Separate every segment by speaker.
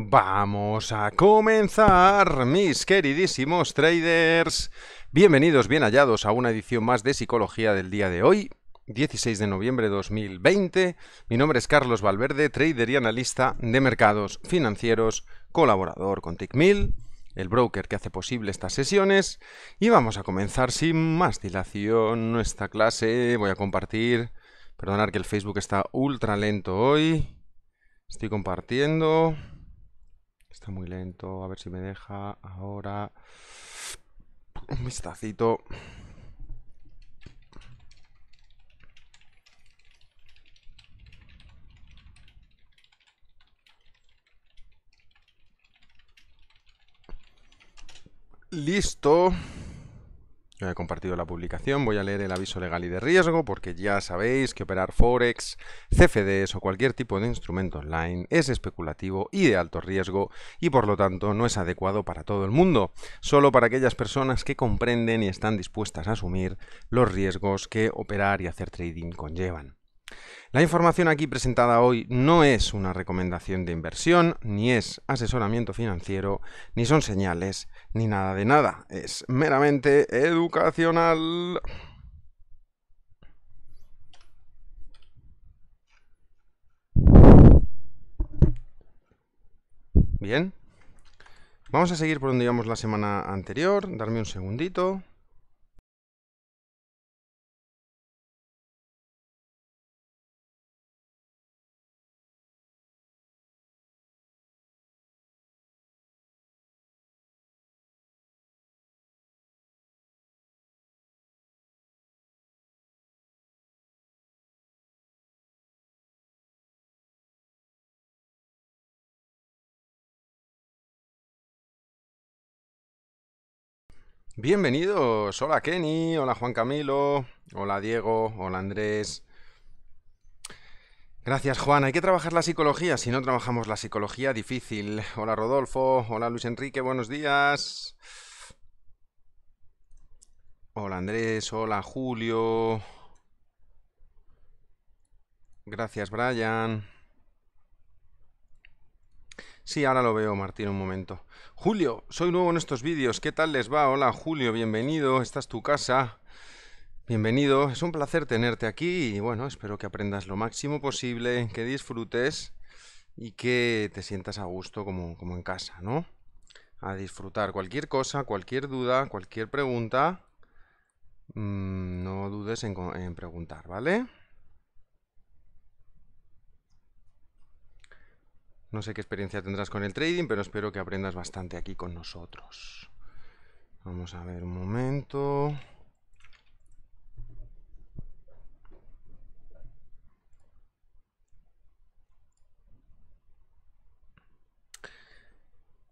Speaker 1: Vamos a comenzar, mis queridísimos traders. Bienvenidos, bien hallados a una edición más de Psicología del día de hoy, 16 de noviembre de 2020. Mi nombre es Carlos Valverde, trader y analista de mercados financieros, colaborador con TICMIL, el broker que hace posible estas sesiones. Y vamos a comenzar sin más dilación nuestra clase. Voy a compartir. Perdonad que el Facebook está ultra lento hoy. Estoy compartiendo. Está muy lento. A ver si me deja. Ahora. Un vistacito. Listo. Yo he compartido la publicación, voy a leer el aviso legal y de riesgo porque ya sabéis que operar Forex, CFDs o cualquier tipo de instrumento online es especulativo y de alto riesgo y por lo tanto no es adecuado para todo el mundo, solo para aquellas personas que comprenden y están dispuestas a asumir los riesgos que operar y hacer trading conllevan. La información aquí presentada hoy no es una recomendación de inversión, ni es asesoramiento financiero, ni son señales, ni nada de nada. Es meramente educacional. Bien. Vamos a seguir por donde íbamos la semana anterior. Darme
Speaker 2: un segundito. Bienvenidos, hola Kenny, hola Juan Camilo, hola Diego, hola Andrés.
Speaker 1: Gracias Juan, hay que trabajar la psicología, si no trabajamos la psicología difícil. Hola Rodolfo, hola Luis Enrique, buenos días. Hola Andrés, hola Julio. Gracias Brian. Sí, ahora lo veo, Martín, un momento. Julio, soy nuevo en estos vídeos. ¿Qué tal les va? Hola, Julio, bienvenido. Esta es tu casa. Bienvenido. Es un placer tenerte aquí y bueno, espero que aprendas lo máximo posible, que disfrutes y que te sientas a gusto como, en casa, ¿no? A disfrutar cualquier cosa, cualquier duda, cualquier pregunta. Mm, no dudes en preguntar, ¿vale? No sé qué experiencia tendrás con el trading, pero espero que aprendas bastante aquí con nosotros. Vamos a ver un momento.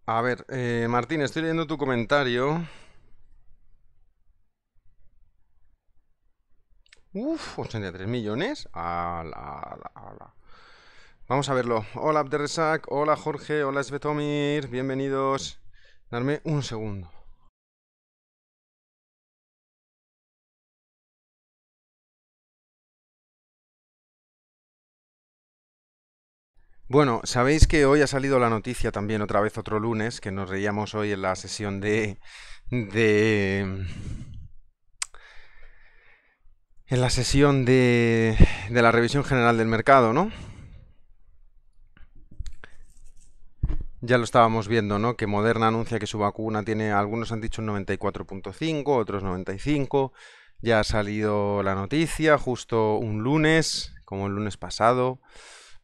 Speaker 1: A ver, eh, Martín, estoy leyendo tu comentario. Uf, 83 millones. Ala, ala, ala. Vamos a verlo. Hola Abderresak, hola
Speaker 2: Jorge, hola Svetomir, bienvenidos. Darme un segundo. Bueno, sabéis que hoy ha
Speaker 1: salido la noticia también otra vez otro lunes, que nos reíamos hoy en la sesión de... de... en la sesión de, de la revisión general del mercado, ¿no? Ya lo estábamos viendo, ¿no? Que Moderna anuncia que su vacuna tiene, algunos han dicho 94.5, otros 95. Ya ha salido la noticia justo un lunes, como el lunes pasado.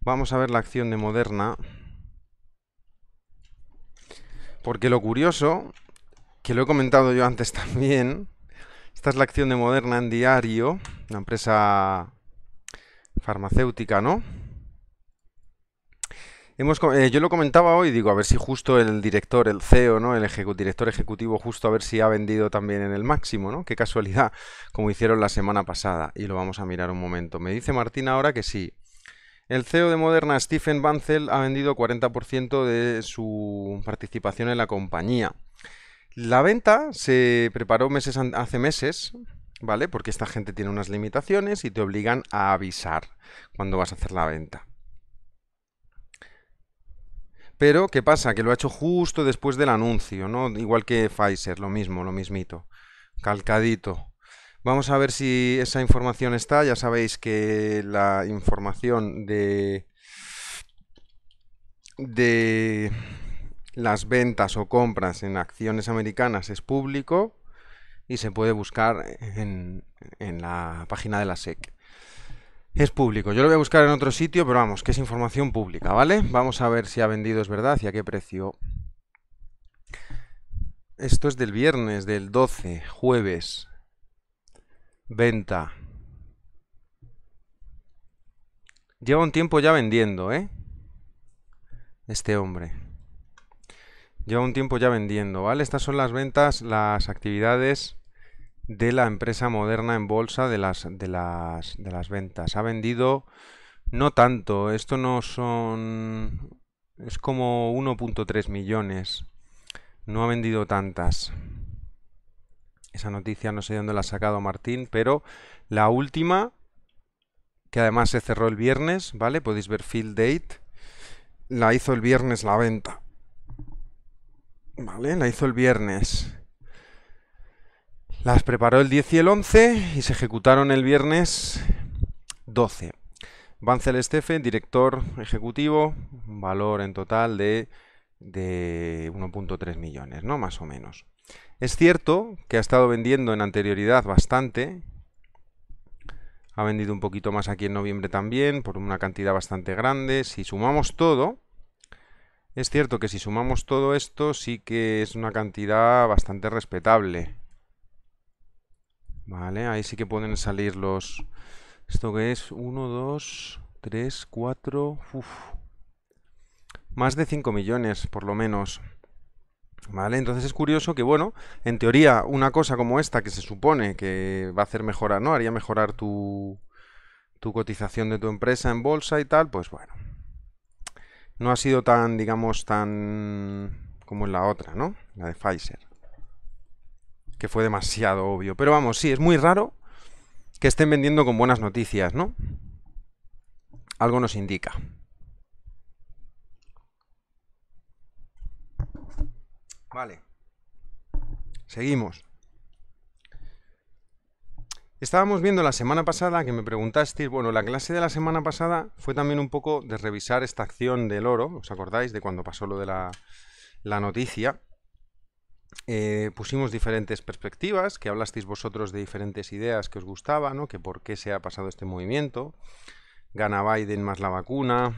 Speaker 1: Vamos a ver la acción de Moderna. Porque lo curioso, que lo he comentado yo antes también, esta es la acción de Moderna en diario, una empresa farmacéutica, ¿no? Eh, yo lo comentaba hoy, digo, a ver si justo el director, el CEO, ¿no? El director ejecutivo, justo a ver si ha vendido también en el máximo, ¿no? Qué casualidad, como hicieron la semana pasada. Y lo vamos a mirar un momento. Me dice Martín ahora que sí. El CEO de Moderna, Stephen Banzel, ha vendido 40% de su participación en la compañía. La venta se preparó meses hace meses, ¿vale? Porque esta gente tiene unas limitaciones y te obligan a avisar cuando vas a hacer la venta. Pero, ¿qué pasa? Que lo ha hecho justo después del anuncio, ¿no? Igual que Pfizer, lo mismo, lo mismito. Calcadito. Vamos a ver si esa información está. Ya sabéis que la información de, las ventas o compras en acciones americanas es público y se puede buscar en, en la página de la SEC. Es público. Yo lo voy a buscar en otro sitio, pero vamos, que es información pública, ¿vale? Vamos a ver si ha vendido, es verdad, y a qué precio. Esto es del viernes, del 12, jueves. Venta. Lleva un tiempo ya vendiendo, ¿eh? Este hombre. Lleva un tiempo ya vendiendo, ¿vale? Estas son las ventas, las actividades de la empresa moderna en bolsa de las, de las, ventas. Ha vendido no tanto, esto no son... es como 1.3 millones. No ha vendido tantas. Esa noticia no sé dónde la ha sacado Martín, pero la última, que además se cerró el viernes, ¿vale? Podéis ver Field Date. La hizo el viernes la venta. ¿Vale? La hizo el viernes. Las preparó el 10 y el 11 y se ejecutaron el viernes 12. Bancel Estefe, director ejecutivo, valor en total de, de 1.3 millones, ¿no? Más o menos. Es cierto que ha estado vendiendo en anterioridad bastante. Ha vendido un poquito más aquí en noviembre también, por una cantidad bastante grande. Si sumamos todo, es cierto que si sumamos todo esto, sí que es una cantidad bastante respetable. Vale, ahí sí que pueden salir los... ¿Esto que es? 1, 2, 3, 4... Más de 5 millones, por lo menos. Vale, entonces es curioso que, bueno, en teoría, una cosa como esta que se supone que va a hacer mejorar, ¿no? Haría mejorar tu, tu cotización de tu empresa en bolsa y tal, pues bueno. No ha sido tan, digamos, tan como en la otra, ¿no? La de Pfizer que fue demasiado obvio. Pero vamos, sí, es muy raro que estén vendiendo con buenas noticias, ¿no? Algo nos indica. Vale. Seguimos. Estábamos viendo la semana pasada que me preguntasteis, bueno, la clase de la semana pasada fue también un poco de revisar esta acción del oro, ¿os acordáis de cuando pasó lo de la, la noticia? Eh, pusimos diferentes perspectivas, que hablasteis vosotros de diferentes ideas que os gustaban, que por qué se ha pasado este movimiento, gana Biden más la vacuna,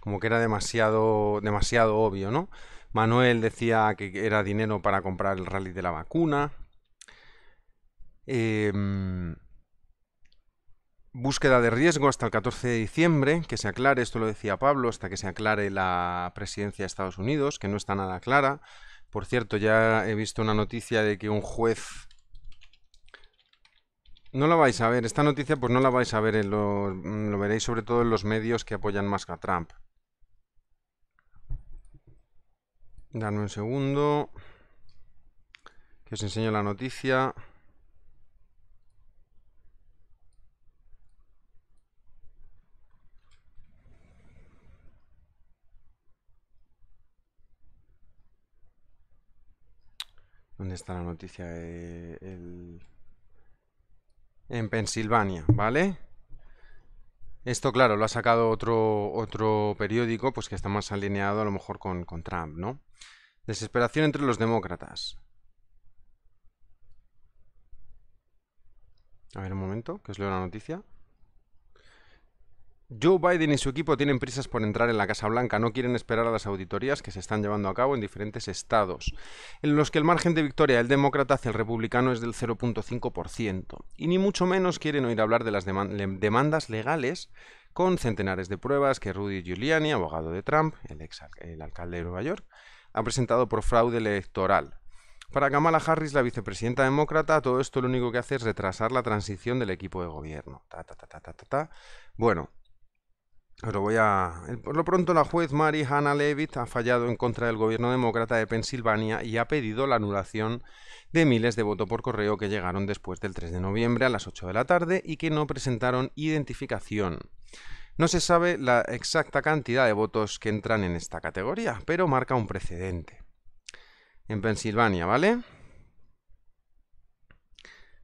Speaker 1: como que era demasiado, demasiado obvio, ¿no? Manuel decía que era dinero para comprar el rally de la vacuna. Em, búsqueda de riesgo hasta el 14 de diciembre, que se aclare, esto lo decía Pablo, hasta que se aclare la presidencia de Estados Unidos, que no está nada clara. Por cierto, ya he visto una noticia de que un juez... No la vais a ver, esta noticia pues no la vais a ver, en lo veréis sobre todo en los medios que apoyan más a Trump. Dame un segundo. Que os enseño la noticia. ¿Dónde está la noticia? Eh, en Pensilvania, ¿vale? Esto, claro, lo ha sacado otro, otro periódico, pues que está más alineado a lo mejor con, con Trump, ¿no? Desesperación entre los demócratas. A ver un momento, que os leo la noticia. Joe Biden y su equipo tienen prisas por entrar en la Casa Blanca, no quieren esperar a las auditorías que se están llevando a cabo en diferentes estados, en los que el margen de victoria del demócrata hacia el republicano es del 0.5%, y ni mucho menos quieren oír hablar de las demandas legales con centenares de pruebas que Rudy Giuliani, abogado de Trump, el, ex, alcalde de Nueva York, ha presentado por fraude electoral. Para Kamala Harris, la vicepresidenta demócrata, todo esto lo único que hace es retrasar la transición del equipo de gobierno. bueno, voy a... Por lo pronto, la juez Mary Hannah Levitt ha fallado en contra del gobierno demócrata de Pensilvania y ha pedido la anulación de miles de votos por correo que llegaron después del 3 de noviembre a las 8 de la tarde y que no presentaron identificación. No se sabe la exacta cantidad de votos que entran en esta categoría, pero marca un precedente. En Pensilvania, ¿vale?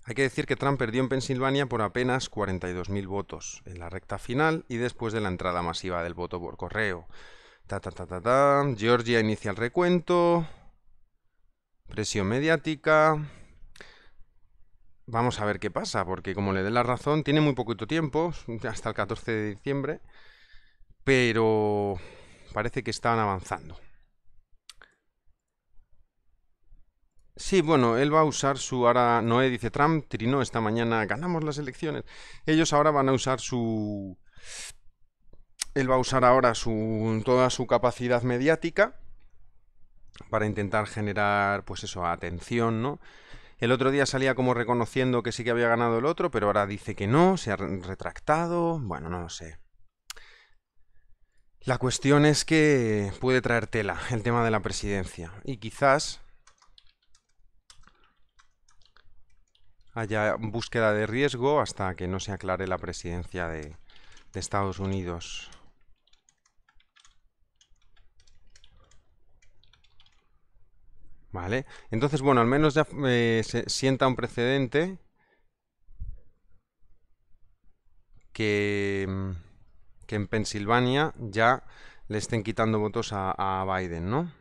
Speaker 1: Hay que decir que Trump perdió en Pensilvania por apenas 42.000 votos en la recta final y después de la entrada masiva del voto por correo. Ta, ta, ta, ta, Georgia inicia el recuento. Presión mediática. Vamos a ver qué pasa, porque como le dé la razón, tiene muy poquito tiempo, hasta el 14 de diciembre, pero parece que están avanzando. Sí, bueno, él va a usar su, ahora Noé dice Trump, trinó esta mañana, ganamos las elecciones. Ellos ahora van a usar su... Él va a usar ahora su, toda su capacidad mediática para intentar generar, pues eso, atención, ¿no? El otro día salía como reconociendo que sí que había ganado el otro, pero ahora dice que no, se ha retractado, bueno, no lo sé. La cuestión es que puede traer tela el tema de la presidencia y quizás haya búsqueda de riesgo hasta que no se aclare la presidencia de, Estados Unidos. Vale, entonces, bueno, al menos ya eh, se sienta un precedente que, mm, que en Pensilvania ya le estén quitando votos a Biden, ¿no?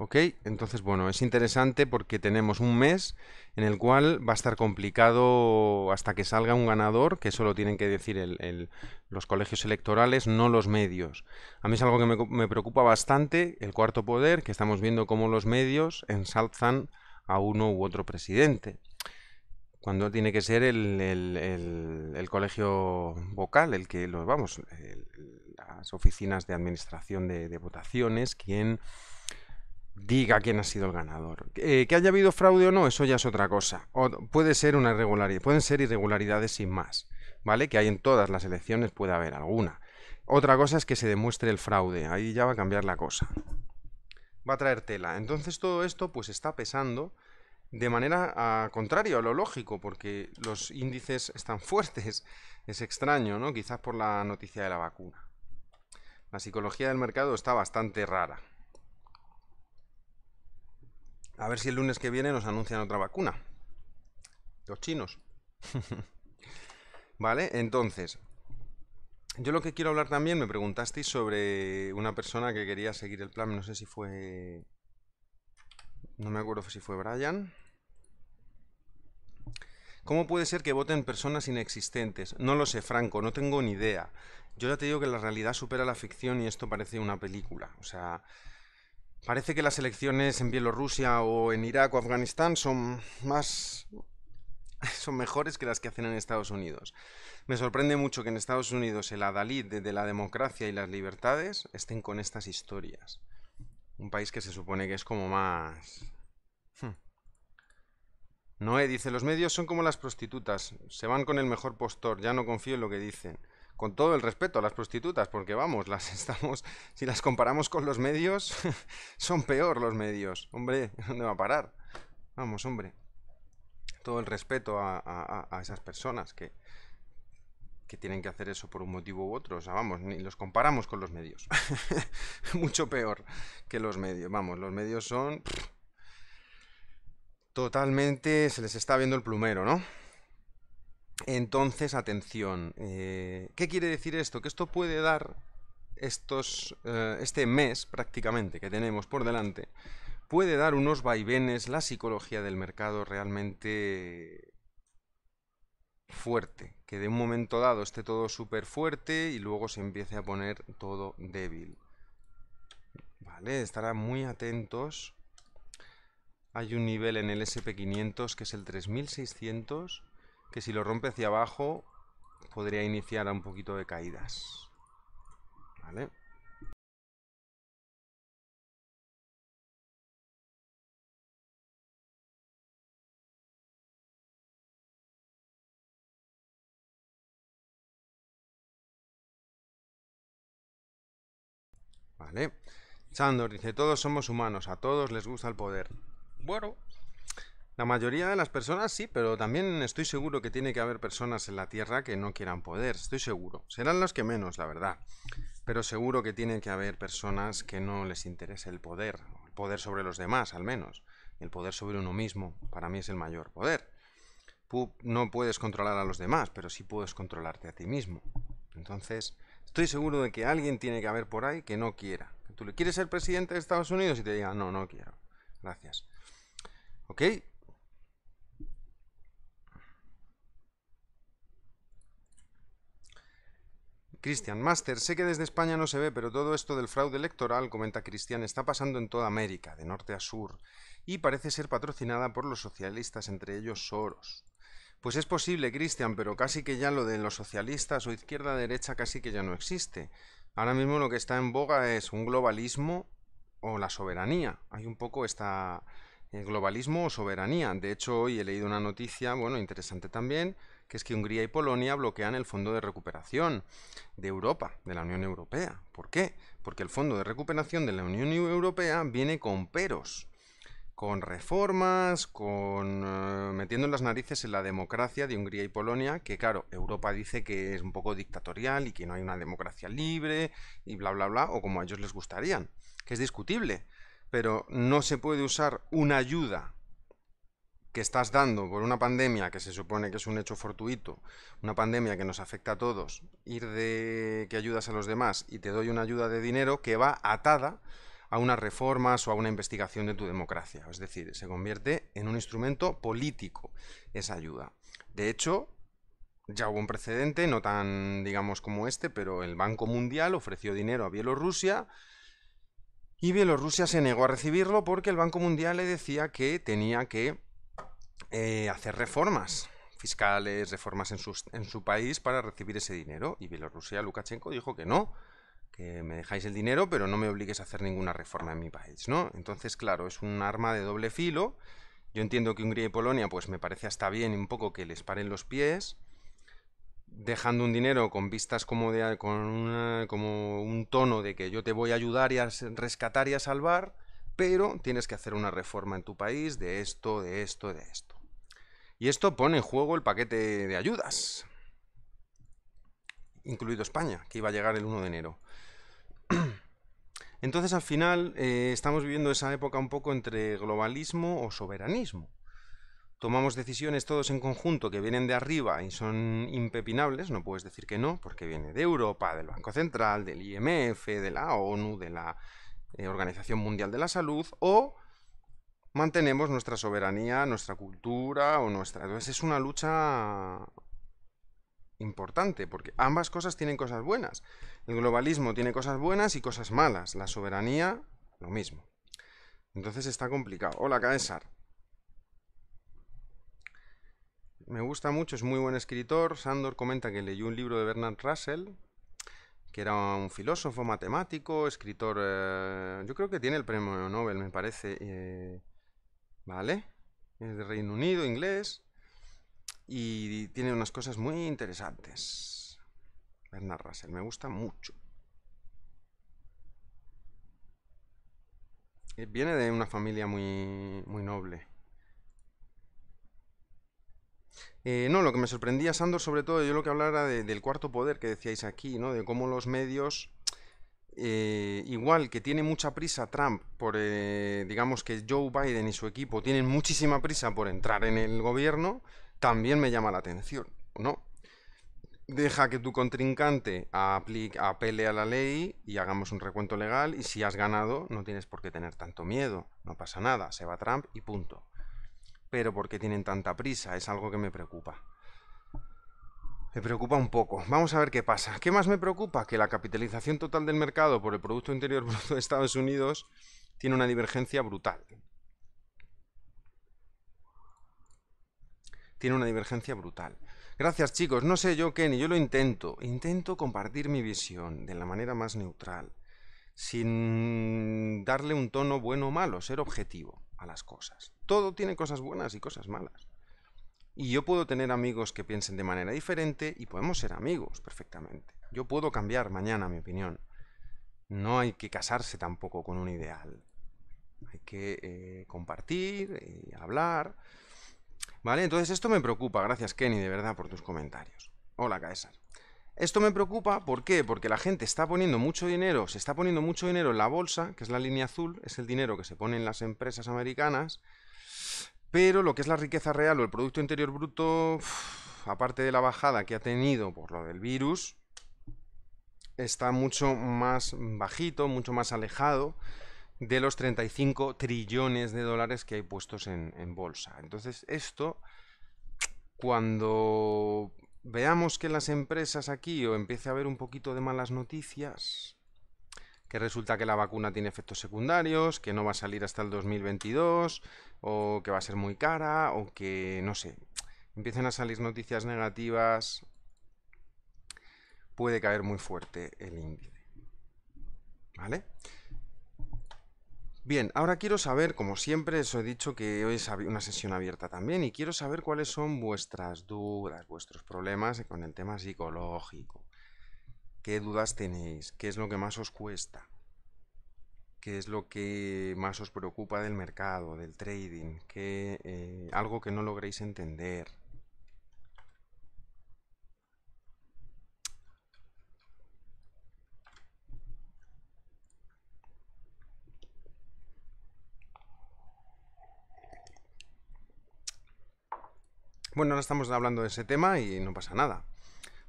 Speaker 1: ¿Ok? Entonces, bueno, es interesante porque tenemos un mes en el cual va a estar complicado hasta que salga un ganador, que eso lo tienen que decir los colegios electorales, no los medios. A mí es algo que me, preocupa bastante, el cuarto poder, que estamos viendo cómo los medios ensalzan a uno u otro presidente, cuando tiene que ser el, colegio vocal, el que los, vamos, las oficinas de administración de votaciones, quien diga quién ha sido el ganador. Eh, que haya habido fraude o no, eso ya es otra cosa. puede ser una irregularidad, pueden ser irregularidades sin más, ¿vale? Que hay en todas las elecciones, puede haber alguna. Otra cosa es que se demuestre el fraude, ahí ya va a cambiar la cosa. Va a traer tela. Entonces todo esto pues está pesando de manera contraria a lo lógico, porque los índices están fuertes. Es extraño, ¿no? Quizás por la noticia de la vacuna. La psicología del mercado está bastante rara. A ver si el lunes que viene nos anuncian otra vacuna. Los chinos. vale, entonces, yo lo que quiero hablar también, me preguntasteis sobre una persona que quería seguir el plan, no sé si fue... No me acuerdo si fue Brian. ¿Cómo puede ser que voten personas inexistentes? No lo sé, Franco, no tengo ni idea. Yo ya te digo que la realidad supera la ficción y esto parece una película. O sea, Parece que las elecciones en Bielorrusia o en Irak o Afganistán son más son mejores que las que hacen en Estados Unidos. Me sorprende mucho que en Estados Unidos el adalid de la democracia y las libertades estén con estas historias. Un país que se supone que es como más... Hmm. Noé dice, los medios son como las prostitutas, se van con el mejor postor, ya no confío en lo que dicen con todo el respeto a las prostitutas, porque vamos, las estamos, si las comparamos con los medios, son peor los medios. Hombre, ¿dónde va a parar? Vamos, hombre. Todo el respeto a, esas personas que, que tienen que hacer eso por un motivo u otro. O sea, vamos, ni los comparamos con los medios. Mucho peor que los medios. Vamos, los medios son... Totalmente se les está viendo el plumero, ¿no? Entonces, atención, eh, ¿qué quiere decir esto? Que esto puede dar estos, eh, este mes prácticamente que tenemos por delante, puede dar unos vaivenes la psicología del mercado realmente fuerte, que de un momento dado esté todo súper fuerte y luego se empiece a poner todo débil. Vale, estará muy atentos. Hay un nivel en el SP500 que es el 3600 que si lo rompe
Speaker 2: hacia abajo podría iniciar a un poquito de caídas. ¿Vale? ¿Vale? Sandor dice, todos somos humanos, a todos les gusta el poder.
Speaker 1: Bueno, la mayoría de las personas sí, pero también estoy seguro que tiene que haber personas en la Tierra que no quieran poder, estoy seguro. Serán los que menos, la verdad. Pero seguro que tiene que haber personas que no les interese el poder, el poder sobre los demás al menos. El poder sobre uno mismo, para mí es el mayor poder. no puedes controlar a los demás, pero sí puedes controlarte a ti mismo. Entonces, estoy seguro de que alguien tiene que haber por ahí que no quiera. ¿Tú le quieres ser presidente de Estados Unidos? Y te diga, no, no quiero. Gracias. ¿Ok? Cristian, Master, sé que desde España no se ve, pero todo esto del fraude electoral, comenta Cristian, está pasando en toda América, de norte a sur, y parece ser patrocinada por los socialistas, entre ellos Soros. Pues es posible, Cristian, pero casi que ya lo de los socialistas o izquierda-derecha casi que ya no existe. Ahora mismo lo que está en boga es un globalismo o la soberanía. Hay un poco esta eh, globalismo o soberanía. De hecho, hoy he leído una noticia, bueno, interesante también, que es que Hungría y Polonia bloquean el Fondo de Recuperación de Europa, de la Unión Europea. ¿Por qué? Porque el Fondo de Recuperación de la Unión Europea viene con peros, con reformas, con eh, metiendo las narices en la democracia de Hungría y Polonia, que claro, Europa dice que es un poco dictatorial y que no hay una democracia libre y bla bla bla, o como a ellos les gustarían, que es discutible, pero no se puede usar una ayuda que estás dando por una pandemia que se supone que es un hecho fortuito, una pandemia que nos afecta a todos, ir de que ayudas a los demás y te doy una ayuda de dinero que va atada a unas reformas o a una investigación de tu democracia. Es decir, se convierte en un instrumento político esa ayuda. De hecho, ya hubo un precedente, no tan, digamos, como este, pero el Banco Mundial ofreció dinero a Bielorrusia y Bielorrusia se negó a recibirlo porque el Banco Mundial le decía que tenía que eh, hacer reformas fiscales, reformas en su, país para recibir ese dinero. Y Bielorrusia, Lukashenko, dijo que no, que me dejáis el dinero, pero no me obligues a hacer ninguna reforma en mi país, ¿no? Entonces, claro, es un arma de doble filo. Yo entiendo que Hungría y Polonia, pues me parece hasta bien un poco que les paren los pies, dejando un dinero con vistas como de con como un tono de que yo te voy a ayudar y a rescatar y a salvar, pero tienes que hacer una reforma en tu país de esto, de esto, de esto. Y esto pone en juego el paquete de ayudas, incluido España, que iba a llegar el 1 de enero. Entonces, al final, eh, estamos viviendo esa época un poco entre globalismo o soberanismo. Tomamos decisiones todos en conjunto que vienen de arriba y son impepinables, no puedes decir que no, porque viene de Europa, del Banco Central, del IMF, de la ONU, de la eh, Organización Mundial de la Salud, o mantenemos nuestra soberanía, nuestra cultura o nuestra... Entonces es una lucha importante, porque ambas cosas tienen cosas buenas. El globalismo tiene cosas buenas y cosas malas. La soberanía, lo mismo. Entonces está complicado. Hola, Caesar. Me gusta mucho, es muy buen escritor. Sandor comenta que leyó un libro de Bernard Russell, que era un filósofo, matemático, escritor... Eh, yo creo que tiene el premio Nobel, me parece. Eh, ¿vale? Es de Reino Unido, inglés, y tiene unas cosas muy interesantes. Bernard Russell, me gusta mucho. Eh, viene de una familia muy, noble. Eh, no, lo que me sorprendía, Sandor, sobre todo, yo lo que hablara del cuarto poder que decíais aquí, ¿no? De cómo los medios eh, igual que tiene mucha prisa Trump por, eh, digamos que Joe Biden y su equipo tienen muchísima prisa por entrar en el gobierno, también me llama la atención, ¿no? Deja que tu contrincante aplique, apele a la ley y hagamos un recuento legal y si has ganado no tienes por qué tener tanto miedo, no pasa nada, se va Trump y punto. Pero ¿por qué tienen tanta prisa? Es algo que me preocupa. Me preocupa un poco. Vamos a ver qué pasa. ¿Qué más me preocupa? Que la capitalización total del mercado por el Producto Interior Bruto de Estados Unidos tiene una divergencia brutal. Tiene una divergencia brutal. Gracias chicos, no sé yo qué, ni yo lo intento. Intento compartir mi visión de la manera más neutral, sin darle un tono bueno o malo, ser objetivo a las cosas. Todo tiene cosas buenas y cosas malas. Y yo puedo tener amigos que piensen de manera diferente y podemos ser amigos perfectamente. Yo puedo cambiar mañana mi opinión. No hay que casarse tampoco con un ideal. Hay que eh, compartir y eh, hablar. ¿Vale? Entonces esto me preocupa. Gracias Kenny, de verdad, por tus comentarios. Hola, Caesar. Esto me preocupa, ¿por qué? Porque la gente está poniendo mucho dinero, se está poniendo mucho dinero en la bolsa, que es la línea azul, es el dinero que se pone en las empresas americanas, pero lo que es la riqueza real o el Producto Interior Bruto, aparte de la bajada que ha tenido por lo del virus, está mucho más bajito, mucho más alejado de los 35 trillones de dólares que hay puestos en, en bolsa. Entonces esto, cuando veamos que las empresas aquí o empiece a haber un poquito de malas noticias, que resulta que la vacuna tiene efectos secundarios, que no va a salir hasta el 2022, o que va a ser muy cara, o que no sé, empiecen a salir noticias negativas, puede caer muy fuerte el índice. ¿Vale? Bien, ahora quiero saber, como siempre, os he dicho que hoy es una sesión abierta también y quiero saber cuáles son vuestras dudas, vuestros problemas con el tema psicológico qué dudas tenéis, qué es lo que más os cuesta, qué es lo que más os preocupa del mercado, del trading, ¿Qué, eh, algo que no logréis entender. Bueno, ahora estamos hablando de ese tema y no pasa nada.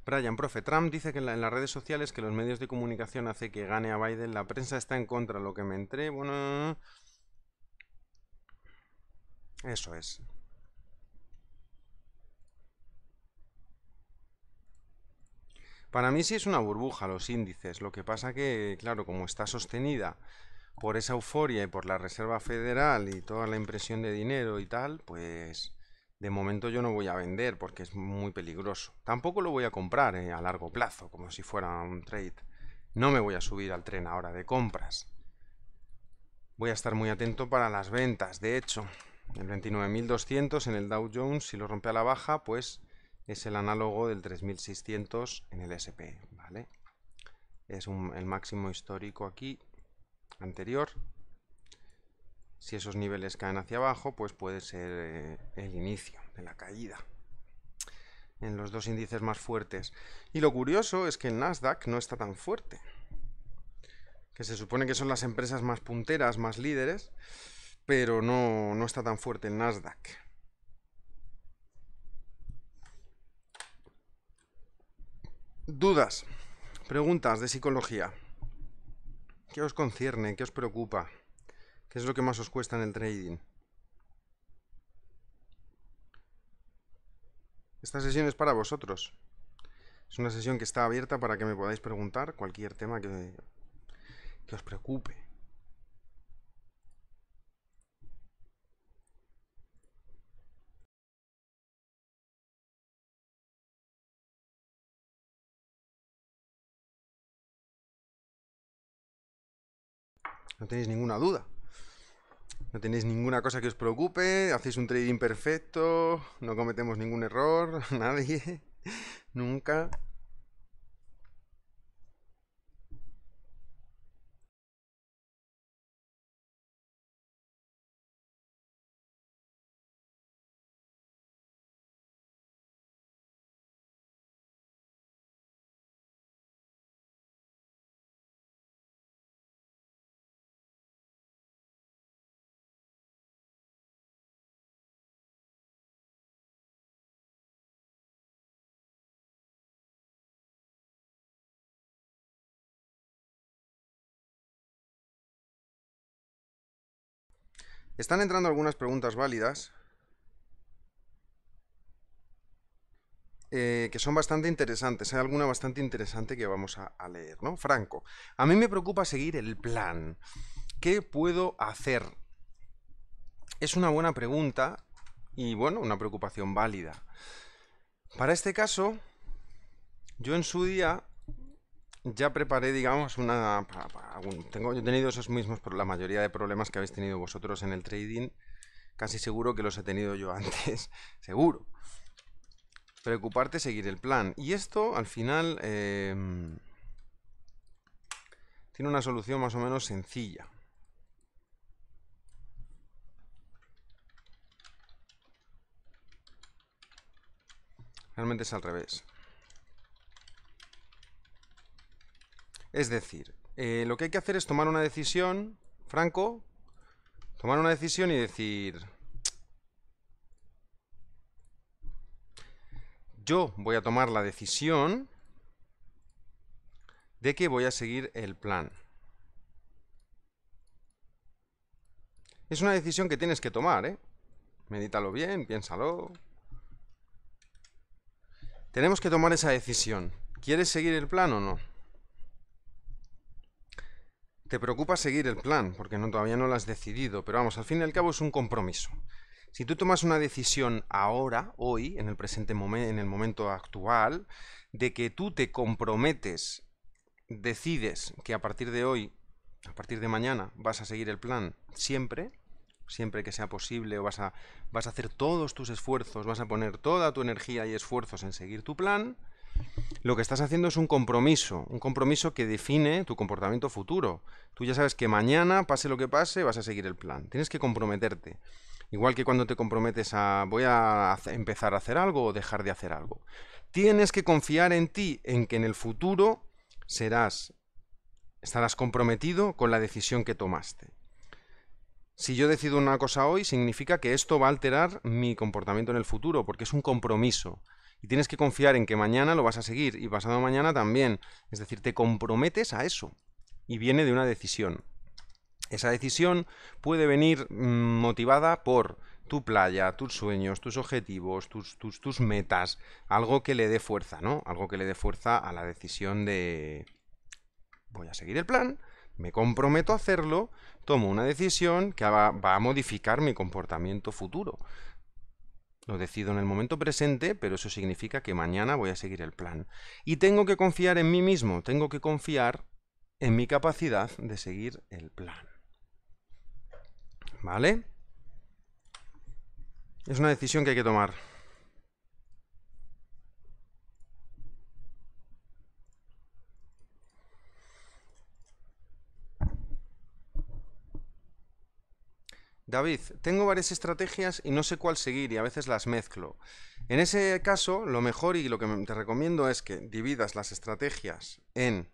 Speaker 1: Brian Profe, Trump dice que en, las redes sociales que los medios de comunicación hace que gane a Biden, la prensa está en contra, lo que me entré, bueno... Eso es. Para mí sí es una burbuja los índices, lo que pasa que, claro, como está sostenida por esa euforia y por la Reserva Federal y toda la impresión de dinero y tal, pues de momento yo no voy a vender porque es muy peligroso. Tampoco lo voy a comprar eh, a largo plazo, como si fuera un trade. No me voy a subir al tren ahora de compras. Voy a estar muy atento para las ventas, de hecho. El 29.200 en el Dow Jones, si lo rompe a la baja, pues es el análogo del 3.600 en el SP, ¿vale? Es el máximo histórico aquí, anterior, si esos niveles caen hacia abajo, pues puede ser eh, el inicio de la caída en los dos índices más fuertes. Y lo curioso es que el Nasdaq no está tan fuerte, que se supone que son las empresas más punteras, más líderes, pero no, no está tan fuerte el Nasdaq. Dudas, preguntas de psicología. ¿Qué os concierne? ¿Qué os preocupa? ¿Qué es lo que más os cuesta en el trading? Esta sesión es para vosotros. Es una sesión que está abierta para que me podáis preguntar cualquier tema que,
Speaker 2: os preocupe. No tenéis ninguna duda. No tenéis ninguna cosa que os
Speaker 1: preocupe, hacéis un trading perfecto, no cometemos ningún error, nadie,
Speaker 2: nunca. Están entrando algunas preguntas válidas eh,
Speaker 1: que son bastante interesantes. Hay alguna bastante interesante que vamos a, a leer, ¿no? Franco, a mí me preocupa seguir el plan. ¿Qué puedo hacer? Es una buena pregunta y, bueno, una preocupación válida. Para este caso, yo en su día ya preparé, digamos, una... Tengo, yo he tenido esos mismos, la mayoría de problemas que habéis tenido vosotros en el trading, casi seguro que los he tenido yo antes, seguro. Preocuparte, seguir el plan. Y esto, al final, em, tiene una solución más o menos sencilla. Realmente es al revés. Es decir, eh, lo que hay que hacer es tomar una decisión, Franco, tomar una decisión y decir, yo voy a tomar la decisión de que voy a seguir el plan. Es una decisión que tienes que tomar, ¿eh? Medítalo bien, piénsalo. Tenemos que tomar esa decisión. ¿Quieres seguir el plan o no? Te preocupa seguir el plan, porque no, todavía no lo has decidido, pero vamos, al fin y al cabo es un compromiso. Si tú tomas una decisión ahora, hoy, en el presente momento, en el momento actual, de que tú te comprometes, decides que a partir de hoy, a partir de mañana, vas a seguir el plan siempre, siempre que sea posible, o vas a, vas a hacer todos tus esfuerzos, vas a poner toda tu energía y esfuerzos en seguir tu plan, lo que estás haciendo es un compromiso, un compromiso que define tu comportamiento futuro. Tú ya sabes que mañana, pase lo que pase, vas a seguir el plan. Tienes que comprometerte. Igual que cuando te comprometes a voy a empezar a hacer algo o dejar de hacer algo. Tienes que confiar en ti, en que en el futuro serás, estarás comprometido con la decisión que tomaste. Si yo decido una cosa hoy, significa que esto va a alterar mi comportamiento en el futuro, porque es un compromiso. Y tienes que confiar en que mañana lo vas a seguir y pasado mañana también. Es decir, te comprometes a eso. Y viene de una decisión. Esa decisión puede venir mm, motivada por tu playa, tus sueños, tus objetivos, tus, tus, tus, metas, algo que le dé fuerza, ¿no? Algo que le dé fuerza a la decisión de voy a seguir el plan, me comprometo a hacerlo, tomo una decisión que va, va a modificar mi comportamiento futuro. Lo decido en el momento presente, pero eso significa que mañana voy a seguir el plan. Y tengo que confiar en mí mismo, tengo que confiar en mi capacidad de seguir el plan. ¿Vale? Es una decisión que hay que tomar. David, tengo varias estrategias y no sé cuál seguir y a veces las mezclo. En ese caso, lo mejor y lo que te recomiendo es que dividas las estrategias en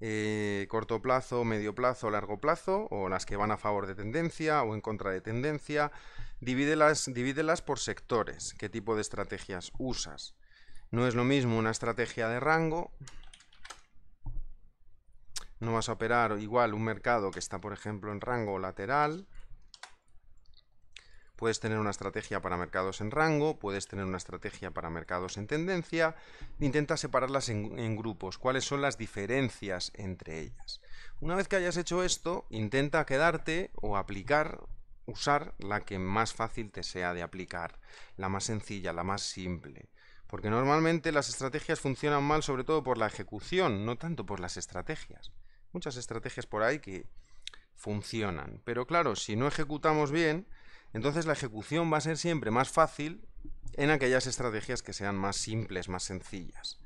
Speaker 1: eh, corto plazo, medio plazo, largo plazo, o las que van a favor de tendencia o en contra de tendencia. Divídelas, divídelas por sectores, qué tipo de estrategias usas. No es lo mismo una estrategia de rango. No vas a operar igual un mercado que está, por ejemplo, en rango lateral Puedes tener una estrategia para mercados en rango, puedes tener una estrategia para mercados en tendencia. Intenta separarlas en, en, grupos, cuáles son las diferencias entre ellas. Una vez que hayas hecho esto, intenta quedarte o aplicar, usar la que más fácil te sea de aplicar, la más sencilla, la más simple. Porque normalmente las estrategias funcionan mal sobre todo por la ejecución, no tanto por las estrategias. Muchas estrategias por ahí que funcionan. Pero claro, si no ejecutamos bien, entonces la ejecución va a ser siempre más fácil en aquellas estrategias que sean más simples, más sencillas.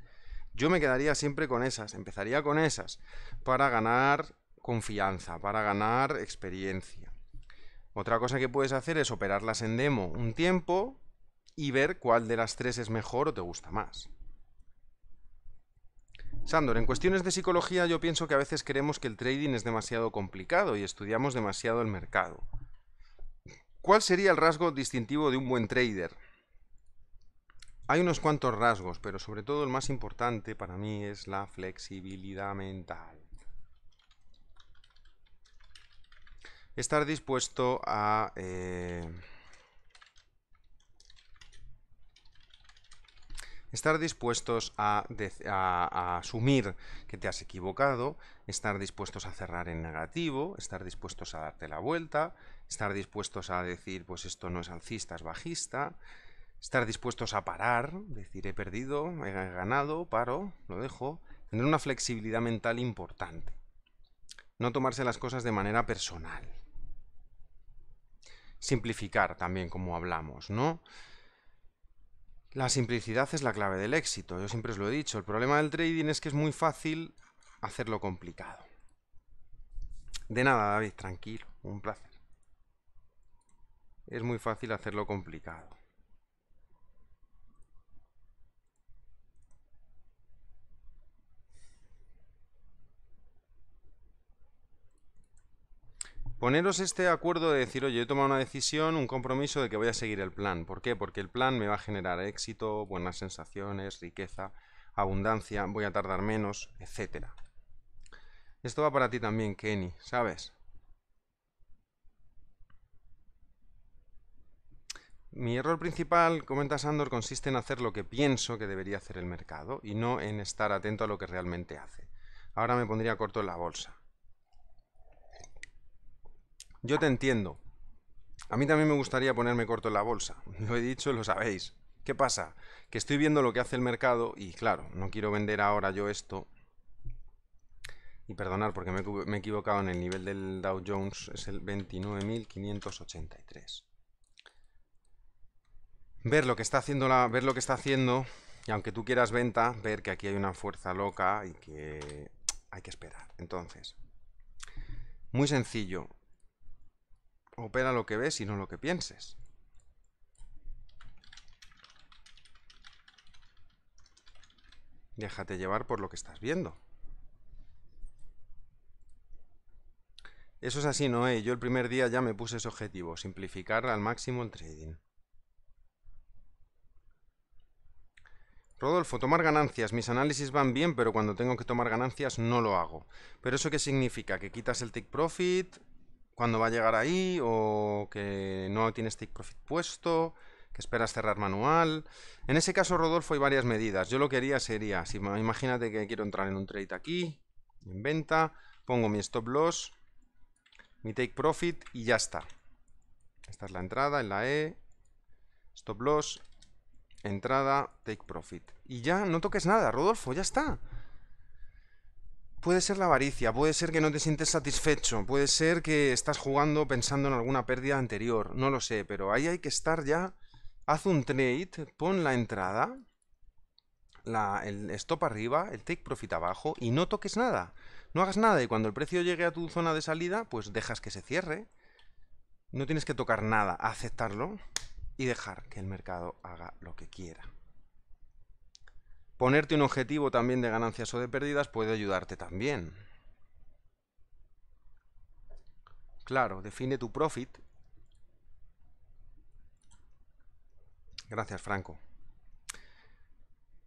Speaker 1: Yo me quedaría siempre con esas, empezaría con esas, para ganar confianza, para ganar experiencia. Otra cosa que puedes hacer es operarlas en demo un tiempo y ver cuál de las tres es mejor o te gusta más. Sandor, en cuestiones de psicología yo pienso que a veces creemos que el trading es demasiado complicado y estudiamos demasiado el mercado. ¿Cuál sería el rasgo distintivo de un buen trader? Hay unos cuantos rasgos, pero sobre todo el más importante para mí es la flexibilidad mental. Estar dispuesto a... Eh, estar dispuestos a, asumir que te has equivocado, estar dispuestos a cerrar en negativo, estar dispuestos a darte la vuelta, estar dispuestos a decir, pues esto no es alcista, es bajista, estar dispuestos a parar, decir, he perdido, he ganado, paro, lo dejo, tener una flexibilidad mental importante, no tomarse las cosas de manera personal, simplificar también como hablamos, ¿no? La simplicidad es la clave del éxito, yo siempre os lo he dicho, el problema del trading es que es muy fácil hacerlo complicado. De nada, David, tranquilo, un placer es muy fácil hacerlo complicado. Poneros este acuerdo de decir, oye, he tomado una decisión, un compromiso de que voy a seguir el plan. ¿Por qué? Porque el plan me va a generar éxito, buenas sensaciones, riqueza, abundancia, voy a tardar menos, etc. Esto va para ti también, Kenny, ¿sabes? Mi error principal, comenta Sandor, consiste en hacer lo que pienso que debería hacer el mercado y no en estar atento a lo que realmente hace. Ahora me pondría corto en la bolsa. Yo te entiendo. A mí también me gustaría ponerme corto en la bolsa. Lo he dicho, y lo sabéis. ¿Qué pasa? Que estoy viendo lo que hace el mercado y claro, no quiero vender ahora yo esto. Y perdonar porque me, me he equivocado en el nivel del Dow Jones, es el 29.583 ver lo que está haciendo la, ver lo que está haciendo y aunque tú quieras venta ver que aquí hay una fuerza loca y que hay que esperar entonces muy sencillo opera lo que ves y no lo que pienses déjate llevar por lo que estás viendo eso es así, ¿no? Yo el primer día ya me puse ese objetivo, simplificar al máximo el trading. Rodolfo, tomar ganancias. Mis análisis van bien, pero cuando tengo que tomar ganancias no lo hago. ¿Pero eso qué significa? ¿Que quitas el take profit cuando va a llegar ahí? ¿O que no tienes take profit puesto? ¿Que esperas cerrar manual? En ese caso, Rodolfo, hay varias medidas. Yo lo que haría sería, si, imagínate que quiero entrar en un trade aquí, en venta, pongo mi stop loss, mi take profit y ya está. Esta es la entrada en la E, stop loss entrada, take profit. Y ya, no toques nada, Rodolfo, ya está. Puede ser la avaricia, puede ser que no te sientes satisfecho, puede ser que estás jugando pensando en alguna pérdida anterior, no lo sé, pero ahí hay que estar ya. Haz un trade, pon la entrada, el stop arriba, el take profit abajo y no toques nada. No hagas nada y cuando el precio llegue a tu zona de salida, pues dejas que se cierre. No tienes que tocar nada, aceptarlo y dejar que el mercado haga lo que quiera. Ponerte un objetivo también de ganancias o de pérdidas puede ayudarte también. Claro, define tu profit. Gracias, Franco.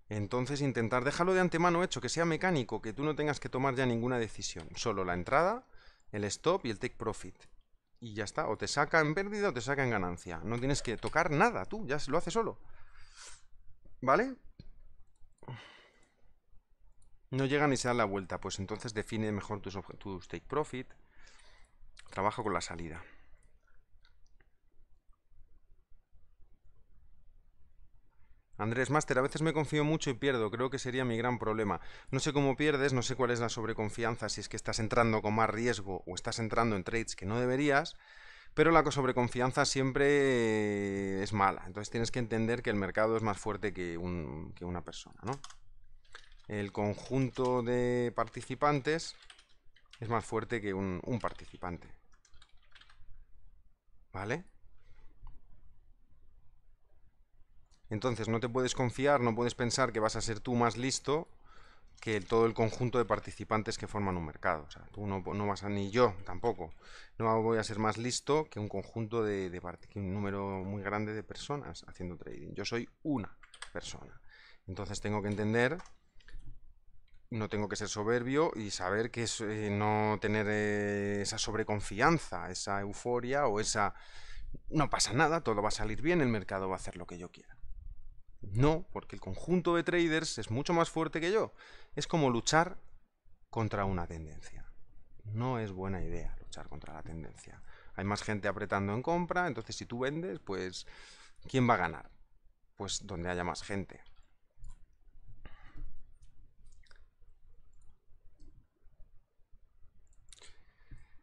Speaker 1: Entonces intentar dejarlo de antemano hecho, que sea mecánico, que tú no tengas que tomar ya ninguna decisión. Solo la entrada, el stop y el take profit y ya está. O te saca en pérdida o te saca en ganancia. No tienes que tocar nada, tú, ya lo haces solo. ¿Vale? No llega ni se da la vuelta, pues entonces define mejor tus, tus take profit. Trabaja con la salida. Andrés Master, a veces me confío mucho y pierdo, creo que sería mi gran problema. No sé cómo pierdes, no sé cuál es la sobreconfianza, si es que estás entrando con más riesgo o estás entrando en trades que no deberías, pero la sobreconfianza siempre eh, es mala. Entonces tienes que entender que el mercado es más fuerte que, una persona, ¿no? El conjunto de participantes es más fuerte que un participante. ¿Vale? Entonces no te puedes confiar, no puedes pensar que vas a ser tú más listo que todo el conjunto de participantes que forman un mercado. O sea, tú no, vas a, ni yo tampoco, no voy a ser más listo que un conjunto de, que un número muy grande de personas haciendo trading. Yo soy una persona. Entonces tengo que entender, no tengo que ser soberbio y saber que es, eh, no tener eh, esa sobreconfianza, esa euforia o esa... No pasa nada, todo va a salir bien, el mercado va a hacer lo que yo quiera. No, porque el conjunto de traders es mucho más fuerte que yo. Es como luchar contra una tendencia. No es buena idea luchar contra la tendencia. Hay más gente apretando en compra, entonces si tú vendes, pues ¿quién va a ganar? Pues donde haya más gente.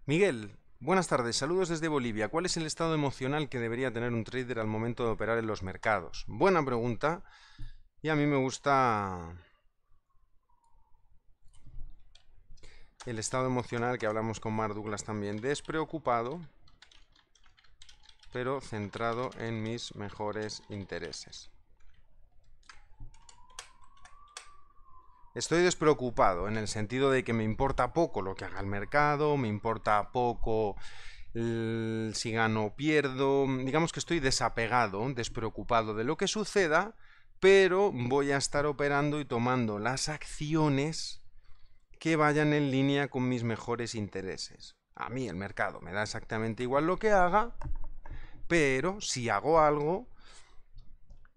Speaker 1: Miguel, Buenas tardes, saludos desde Bolivia. ¿Cuál es el estado emocional que debería tener un trader al momento de operar en los mercados? Buena pregunta. Y a mí me gusta el estado emocional que hablamos con Mar Douglas también. Despreocupado, pero centrado en mis mejores intereses. Estoy despreocupado en el sentido de que me importa poco lo que haga el mercado, me importa poco si gano o pierdo, digamos que estoy desapegado, despreocupado de lo que suceda, pero voy a estar operando y tomando las acciones que vayan en línea con mis mejores intereses. A mí el mercado me da exactamente igual lo que haga, pero si hago algo,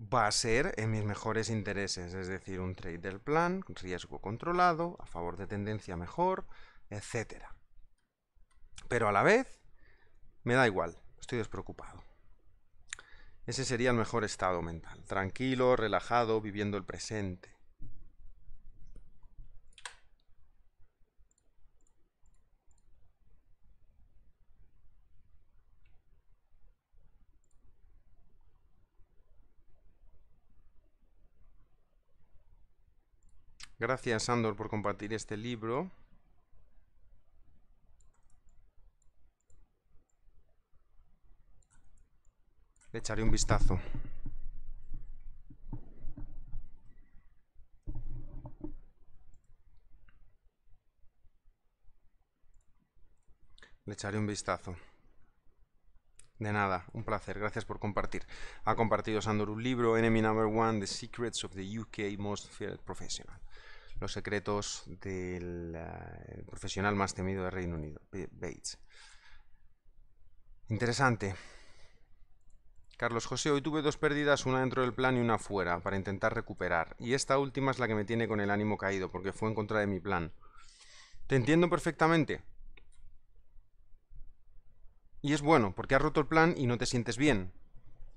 Speaker 1: va a ser en mis mejores intereses, es decir, un trade del plan, riesgo controlado, a favor de tendencia mejor, etc. Pero a la vez, me da igual, estoy despreocupado. Ese sería el mejor estado mental, tranquilo, relajado, viviendo el presente. Gracias, Sandor por compartir este libro. Le echaré un vistazo. Le echaré un vistazo. De nada, un placer, gracias por compartir. Ha compartido Sandor un libro, Enemy Number One, The Secrets of the UK Most Feared Professional los secretos del eh, profesional más temido de Reino Unido, Bates. Interesante. Carlos José, hoy tuve dos pérdidas, una dentro del plan y una fuera, para intentar recuperar. Y esta última es la que me tiene con el ánimo caído, porque fue en contra de mi plan. Te entiendo perfectamente. Y es bueno, porque has roto el plan y no te sientes bien.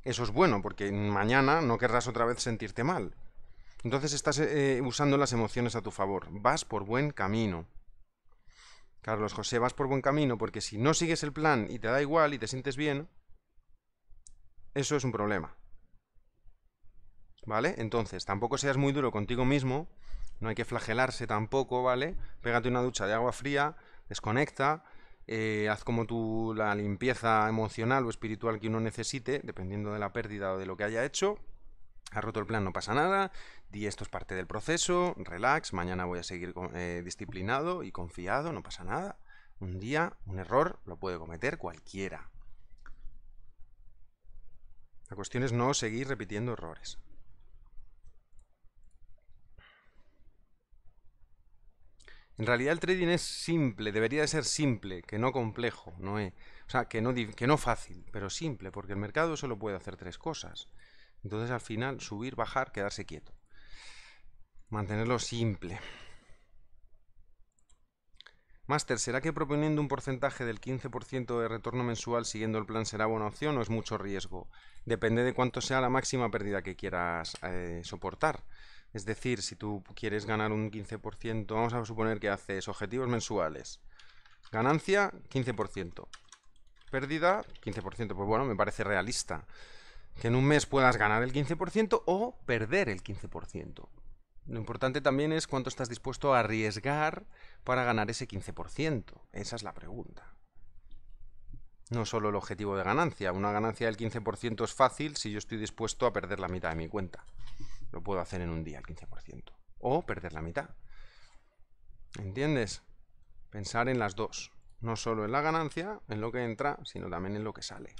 Speaker 1: Eso es bueno, porque mañana no querrás otra vez sentirte mal. Entonces estás eh, usando las emociones a tu favor. Vas por buen camino. Carlos José, vas por buen camino porque si no sigues el plan y te da igual y te sientes bien, eso es un problema. ¿Vale? Entonces, tampoco seas muy duro contigo mismo, no hay que flagelarse tampoco, ¿vale? Pégate una ducha de agua fría, desconecta, eh, haz como tú la limpieza emocional o espiritual que uno necesite, dependiendo de la pérdida o de lo que haya hecho, ha roto el plan, no pasa nada, di esto es parte del proceso, relax, mañana voy a seguir eh, disciplinado y confiado, no pasa nada. Un día, un error, lo puede cometer cualquiera. La cuestión es no seguir repitiendo errores. En realidad el trading es simple, debería de ser simple, que no complejo, no o sea, que no, que no fácil, pero simple, porque el mercado solo puede hacer tres cosas. Entonces al final subir, bajar, quedarse quieto. Mantenerlo simple. Master, ¿será que proponiendo un porcentaje del 15% de retorno mensual siguiendo el plan será buena opción o es mucho riesgo? Depende de cuánto sea la máxima pérdida que quieras eh, soportar. Es decir, si tú quieres ganar un 15%, vamos a suponer que haces objetivos mensuales. Ganancia, 15%. Pérdida, 15%. Pues bueno, me parece realista que en un mes puedas ganar el 15% o perder el 15%. Lo importante también es cuánto estás dispuesto a arriesgar para ganar ese 15%. Esa es la pregunta. No solo el objetivo de ganancia. Una ganancia del 15% es fácil si yo estoy dispuesto a perder la mitad de mi cuenta. Lo puedo hacer en un día, el 15%. O perder la mitad. ¿Entiendes? Pensar en las dos. No solo en la ganancia, en lo que entra, sino también en lo que sale.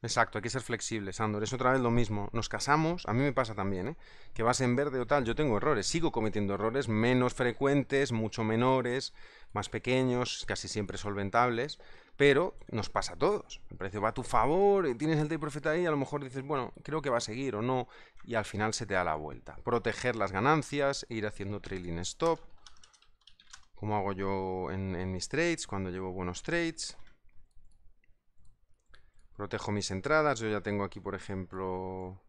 Speaker 1: Exacto, hay que ser flexibles, Andor. Es otra vez lo mismo. Nos casamos, a mí me pasa también, ¿eh? que vas en verde o tal. Yo tengo errores, sigo cometiendo errores menos frecuentes, mucho menores, más pequeños, casi siempre solventables, pero nos pasa a todos. El precio va a tu favor, tienes el day profit ahí, a lo mejor dices, bueno, creo que va a seguir o no, y al final se te da la vuelta. Proteger las ganancias, ir haciendo trailing stop, como hago yo en, en mis trades, cuando llevo buenos trades protejo mis entradas, yo ya tengo aquí, por ejemplo,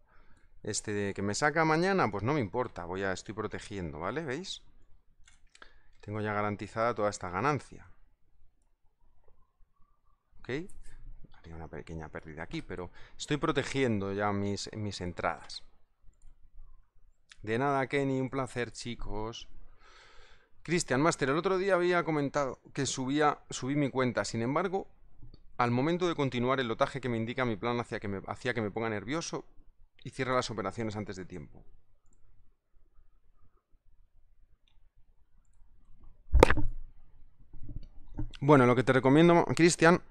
Speaker 1: este que me saca mañana, pues no me importa, voy a, estoy protegiendo, ¿vale? ¿Veis? Tengo ya garantizada toda esta ganancia. ¿Ok? Haría una pequeña pérdida aquí, pero estoy protegiendo ya mis, mis entradas. De nada, Kenny, un placer, chicos. Cristian Master, el otro día había comentado que subía, subí mi cuenta, sin embargo, al momento de continuar el lotaje que me indica mi plan hacia que me, que me ponga nervioso y cierre las operaciones antes de tiempo. Bueno, lo que te recomiendo, Cristian,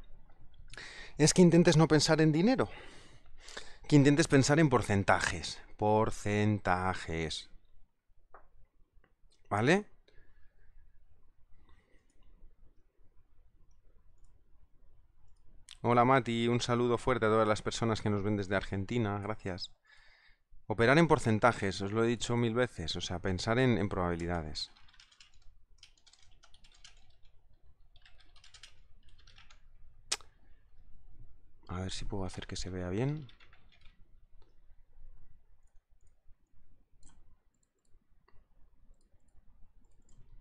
Speaker 1: es que intentes no pensar en dinero. Que intentes pensar en porcentajes. Porcentajes. ¿Vale? Hola Mati, un saludo fuerte a todas las personas que nos ven desde Argentina, gracias. Operar en porcentajes, os lo he dicho mil veces, o sea, pensar en, en probabilidades. A ver si puedo hacer que se vea bien.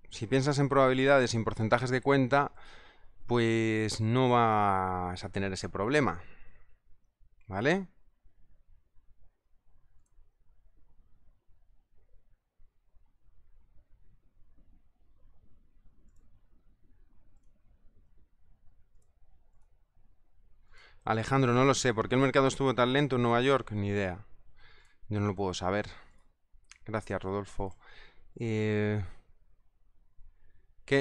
Speaker 1: Si piensas en probabilidades en porcentajes de cuenta, pues no vas a tener ese problema. ¿Vale? Alejandro, no lo sé. ¿Por qué el mercado estuvo tan lento en Nueva York? Ni idea. Yo no lo puedo saber. Gracias, Rodolfo. Eh,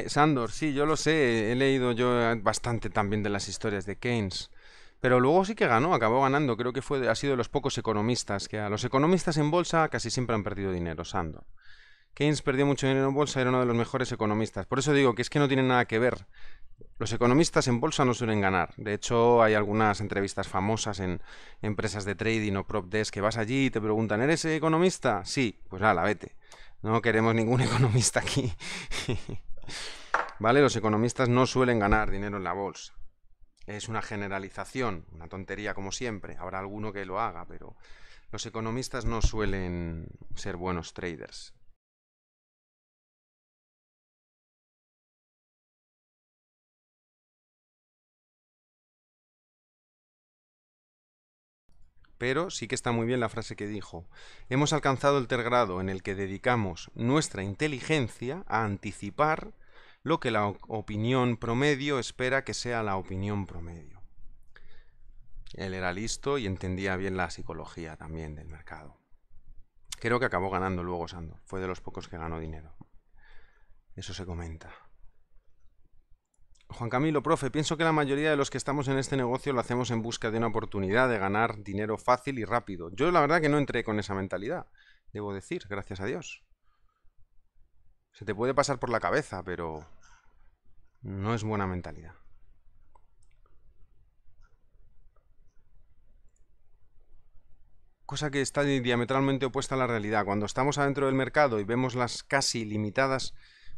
Speaker 1: Sandor, sí, yo lo sé, he leído yo eh, bastante también de las historias de Keynes. Pero luego sí que ganó, acabó ganando. Creo que fue, ha sido de los pocos economistas que a los economistas en bolsa casi siempre han perdido dinero, Sandor. Keynes perdió mucho dinero en bolsa, era uno de los mejores economistas. Por eso digo que es que no tiene nada que ver. Los economistas en bolsa no suelen ganar. De hecho, hay algunas entrevistas famosas en empresas de trading o prop desk que vas allí y te preguntan, ¿eres economista? Sí, pues la vete. No queremos ningún economista aquí. ¿Vale? Los economistas no suelen ganar dinero en la bolsa. Es una generalización, una tontería como siempre. Habrá alguno que lo haga, pero los economistas no suelen
Speaker 2: ser buenos traders. pero sí que está muy bien la frase que dijo. Hemos
Speaker 1: alcanzado el grado en el que dedicamos nuestra inteligencia a anticipar lo que la opinión promedio espera que sea la opinión promedio. Él era listo y entendía bien la psicología también del mercado. Creo que acabó ganando luego Sando. Fue de los pocos que ganó dinero. Eso se comenta. Juan Camilo, profe, pienso que la mayoría de los que estamos en este negocio lo hacemos en busca de una oportunidad de ganar dinero fácil y rápido. Yo la verdad que no entré con esa mentalidad, debo decir, gracias a Dios. Se te puede pasar por la cabeza, pero no es buena mentalidad. Cosa que está diametralmente opuesta a la realidad. Cuando estamos adentro del mercado y vemos las casi limitadas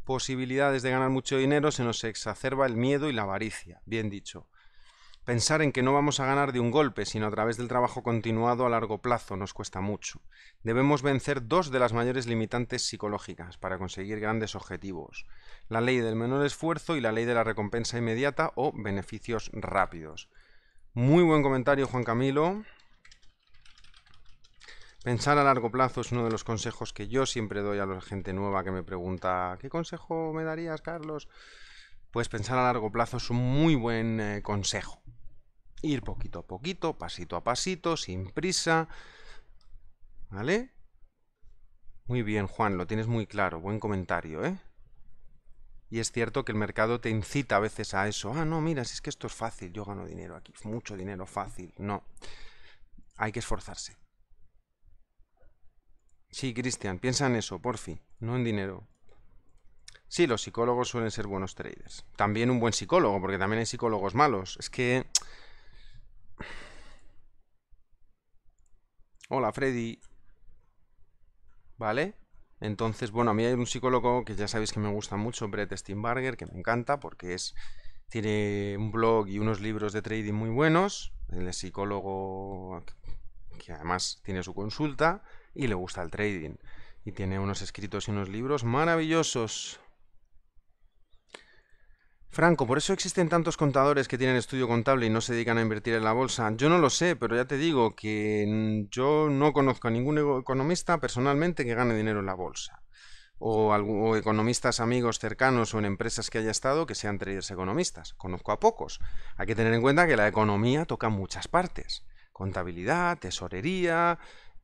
Speaker 1: posibilidades de ganar mucho dinero se nos exacerba el miedo y la avaricia, bien dicho. Pensar en que no vamos a ganar de un golpe, sino a través del trabajo continuado a largo plazo nos cuesta mucho. Debemos vencer dos de las mayores limitantes psicológicas para conseguir grandes objetivos, la ley del menor esfuerzo y la ley de la recompensa inmediata o beneficios rápidos. Muy buen comentario, Juan Camilo. Pensar a largo plazo es uno de los consejos que yo siempre doy a la gente nueva que me pregunta, ¿qué consejo me darías, Carlos? Pues pensar a largo plazo es un muy buen eh, consejo. Ir poquito a poquito, pasito a pasito, sin prisa. ¿Vale? Muy bien, Juan, lo tienes muy claro. Buen comentario, ¿eh? Y es cierto que el mercado te incita a veces a eso. Ah, no, mira, si es que esto es fácil, yo gano dinero aquí, mucho dinero fácil. No. Hay que esforzarse. Sí, Cristian, piensa en eso, por fin. no en dinero. Sí, los psicólogos suelen ser buenos traders. También un buen psicólogo, porque también hay psicólogos malos. Es que... Hola, Freddy. ¿Vale? Entonces, bueno, a mí hay un psicólogo que ya sabéis que me gusta mucho, Brett Steinbarger, que me encanta porque es tiene un blog y unos libros de trading muy buenos. El psicólogo que además tiene su consulta y le gusta el trading. Y tiene unos escritos y unos libros maravillosos. Franco, por eso existen tantos contadores que tienen estudio contable y no se dedican a invertir en la bolsa. Yo no lo sé, pero ya te digo que yo no conozco a ningún economista personalmente que gane dinero en la bolsa. O, economistas amigos cercanos o en empresas que haya estado que sean traders economistas. Conozco a pocos. Hay que tener en cuenta que la economía toca muchas partes. Contabilidad, tesorería,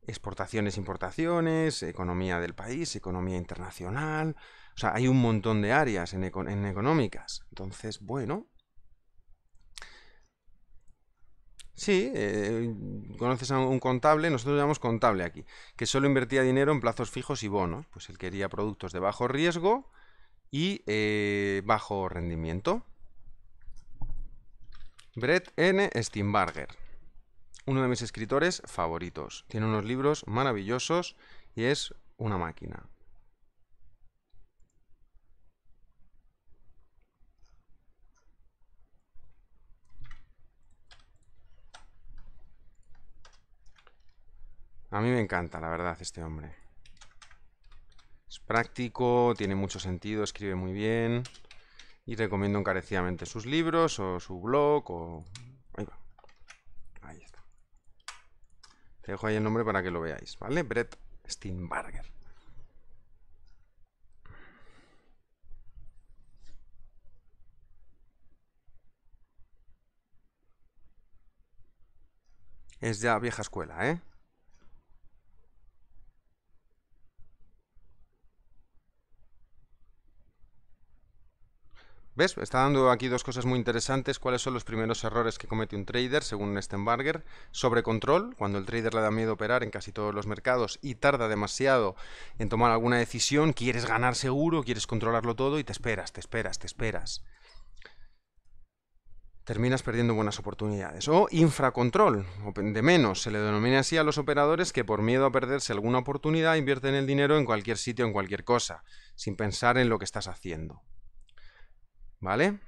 Speaker 1: exportaciones, importaciones, economía del país, economía internacional. O sea, hay un montón de áreas en, económicas. Entonces, bueno. Sí, eh, conoces a un contable, nosotros llamamos contable aquí, que solo invertía dinero en plazos fijos y bonos. Pues él quería productos de bajo riesgo y eh, bajo rendimiento. Brett N. Steinbarger uno de mis escritores favoritos. Tiene unos libros maravillosos y es una máquina. A mí me encanta, la verdad, este hombre. Es práctico, tiene mucho sentido, escribe muy bien y recomiendo encarecidamente sus libros o su blog o Te dejo ahí el nombre para que lo veáis, ¿vale? Brett Steinbarger. Es ya vieja escuela, ¿eh? ¿Ves? Está dando aquí dos cosas muy interesantes. ¿Cuáles son los primeros errores que comete un trader, según embargo Sobre control, cuando el trader le da miedo operar en casi todos los mercados y tarda demasiado en tomar alguna decisión, quieres ganar seguro, quieres controlarlo todo y te esperas, te esperas, te esperas. Terminas perdiendo buenas oportunidades. O infracontrol, de menos. Se le denomina así a los operadores que por miedo a perderse alguna oportunidad invierten el dinero en cualquier sitio, en cualquier cosa, sin pensar en lo que estás haciendo. ¿Vale?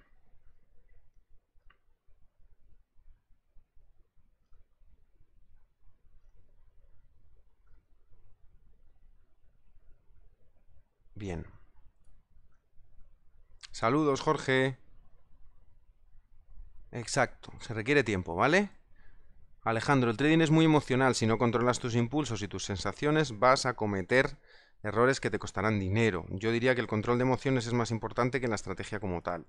Speaker 1: Bien. Saludos, Jorge. Exacto, se requiere tiempo, ¿vale? Alejandro, el trading es muy emocional. Si no controlas tus impulsos y tus sensaciones, vas a cometer errores que te costarán dinero. Yo diría que el control de emociones es más importante que la estrategia como tal.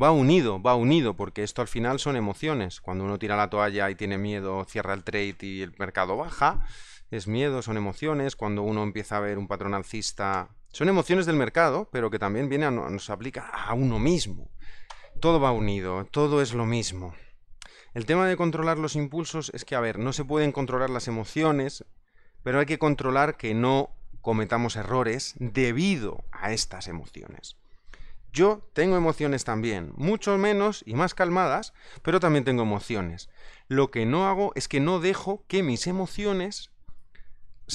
Speaker 1: Va unido, va unido, porque esto al final son emociones. Cuando uno tira la toalla y tiene miedo, cierra el trade y el mercado baja, es miedo, son emociones. Cuando uno empieza a ver un patrón alcista, son emociones del mercado, pero que también viene a, nos aplica a uno mismo. Todo va unido, todo es lo mismo. El tema de controlar los impulsos es que, a ver, no se pueden controlar las emociones, pero hay que controlar que no cometamos errores debido a estas emociones. Yo tengo emociones también, mucho menos y más calmadas, pero también tengo emociones. Lo que no hago es que no dejo que mis emociones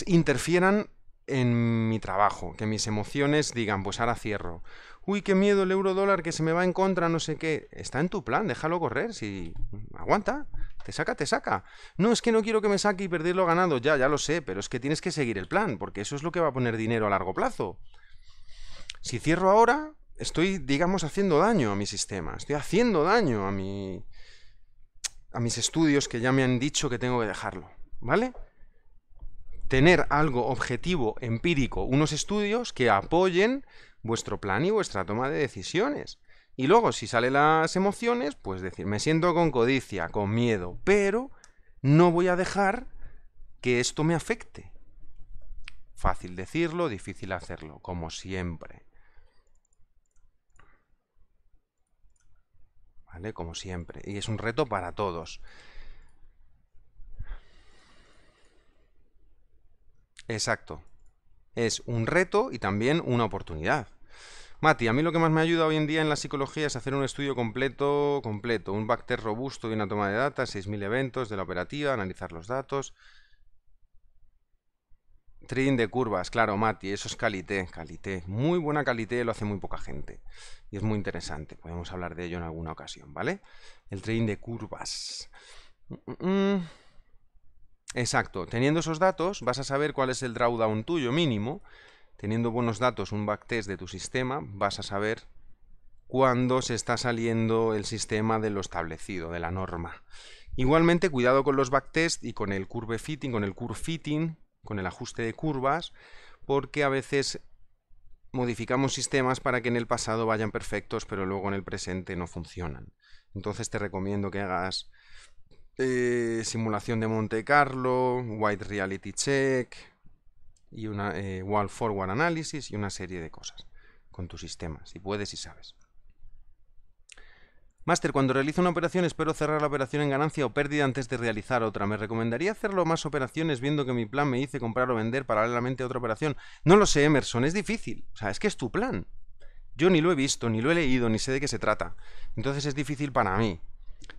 Speaker 1: interfieran en mi trabajo, que mis emociones digan, pues ahora cierro, uy, qué miedo el euro dólar que se me va en contra, no sé qué. Está en tu plan, déjalo correr, si aguanta, te saca, te saca. No, es que no quiero que me saque y perder lo ganado, ya, ya lo sé, pero es que tienes que seguir el plan, porque eso es lo que va a poner dinero a largo plazo. Si cierro ahora, estoy, digamos, haciendo daño a mi sistema, estoy haciendo daño a mi a mis estudios que ya me han dicho que tengo que dejarlo, ¿vale? tener algo objetivo, empírico, unos estudios que apoyen vuestro plan y vuestra toma de decisiones. Y luego, si salen las emociones, pues decir, me siento con codicia, con miedo, pero no voy a dejar que esto me afecte. Fácil decirlo, difícil hacerlo, como siempre. ¿Vale? Como siempre. Y es un reto para todos. Exacto. Es un reto y también una oportunidad. Mati, a mí lo que más me ayuda hoy en día en la psicología es hacer un estudio completo, completo, un backtest robusto y una toma de datos, 6.000 eventos de la operativa, analizar los datos. Trading de curvas, claro, Mati, eso es calité, calité. Muy buena calité, lo hace muy poca gente. Y es muy interesante, podemos hablar de ello en alguna ocasión, ¿vale? El trading de curvas. Mm, mm, mm. Exacto. Teniendo esos datos, vas a saber cuál es el drawdown tuyo mínimo. Teniendo buenos datos, un backtest de tu sistema, vas a saber cuándo se está saliendo el sistema de lo establecido, de la norma. Igualmente, cuidado con los backtests y con el curve fitting, con el curve fitting, con el ajuste de curvas, porque a veces modificamos sistemas para que en el pasado vayan perfectos, pero luego en el presente no funcionan. Entonces te recomiendo que hagas eh, simulación de Monte Carlo, White Reality Check y una eh, Wall Forward Analysis y una serie de cosas con tu sistema, si puedes y sabes. Master, cuando realizo una operación espero cerrar la operación en ganancia o pérdida antes de realizar otra. ¿Me recomendaría hacerlo más operaciones viendo que mi plan me hice comprar o vender paralelamente a otra operación? No lo sé, Emerson, es difícil. O sea, es que es tu plan. Yo ni lo he visto, ni lo he leído, ni sé de qué se trata. Entonces es difícil para mí.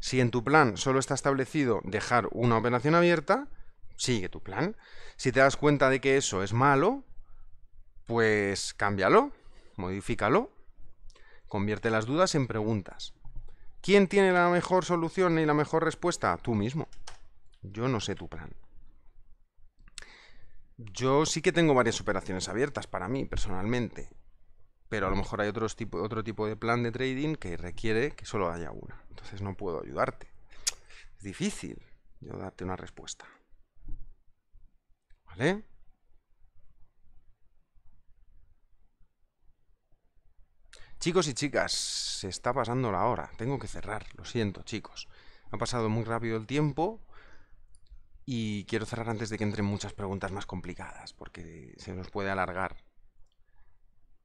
Speaker 1: Si en tu plan solo está establecido dejar una operación abierta, sigue tu plan. Si te das cuenta de que eso es malo, pues cámbialo, modifícalo, convierte las dudas en preguntas. ¿Quién tiene la mejor solución y la mejor respuesta? Tú mismo. Yo no sé tu plan. Yo sí que tengo varias operaciones abiertas para mí personalmente pero a lo mejor hay tipo, otro tipo de plan de trading que requiere que solo haya una. Entonces no puedo ayudarte. Es difícil yo darte una respuesta. ¿Vale? Chicos y chicas, se está pasando la hora. Tengo que cerrar, lo siento, chicos. Ha pasado muy rápido el tiempo y quiero cerrar antes de que entren muchas preguntas más complicadas, porque se nos puede alargar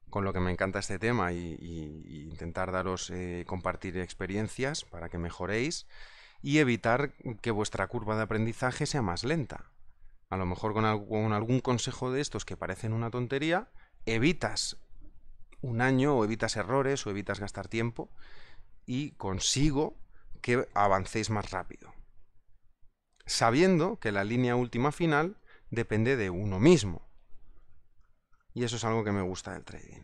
Speaker 1: con lo que me encanta este tema y, intentar daros, eh, compartir experiencias para que mejoréis y evitar que vuestra curva de aprendizaje sea más lenta. A lo mejor con, con algún consejo de estos que parecen una tontería, evitas un año o evitas errores o evitas gastar tiempo y consigo que avancéis más rápido. Sabiendo que la línea última final depende de uno mismo y eso es algo que me gusta del trading.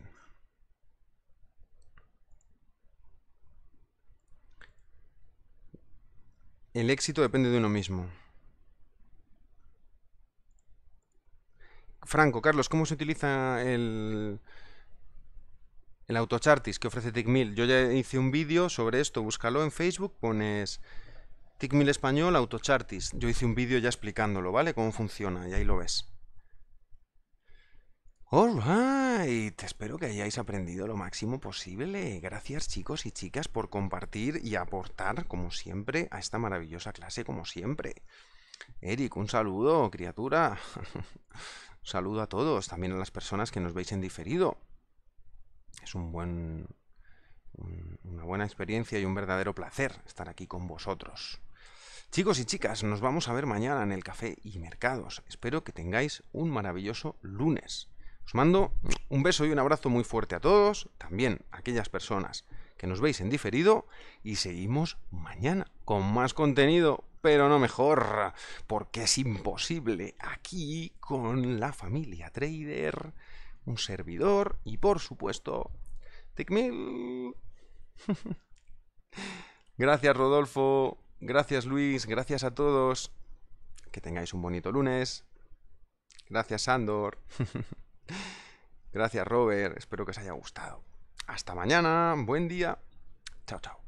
Speaker 1: El éxito depende de uno mismo. Franco, Carlos, ¿cómo se utiliza el, el autochartis que ofrece TickMill? Yo ya hice un vídeo sobre esto, búscalo en Facebook, pones TickMill español autochartis. Yo hice un vídeo ya explicándolo, ¿vale? Cómo funciona y ahí lo ves. Alright, espero que hayáis aprendido lo máximo posible. Gracias chicos y chicas por compartir y aportar, como siempre, a esta maravillosa clase, como siempre. Eric, un saludo, criatura. un saludo a todos, también a las personas que nos veis en diferido. Es un buen, una buena experiencia y un verdadero placer estar aquí con vosotros. Chicos y chicas, nos vamos a ver mañana en el Café y Mercados. Espero que tengáis un maravilloso lunes. Os mando un beso y un abrazo muy fuerte a todos, también a aquellas personas que nos veis en diferido y seguimos mañana con más contenido, pero no mejor, porque es imposible aquí con la familia trader, un servidor y por supuesto Tecmil. gracias Rodolfo, gracias Luis, gracias a todos. Que tengáis un bonito lunes. Gracias Andor. Gracias, Robert. Espero que os haya gustado. Hasta mañana.
Speaker 2: Buen día. Chao, chao.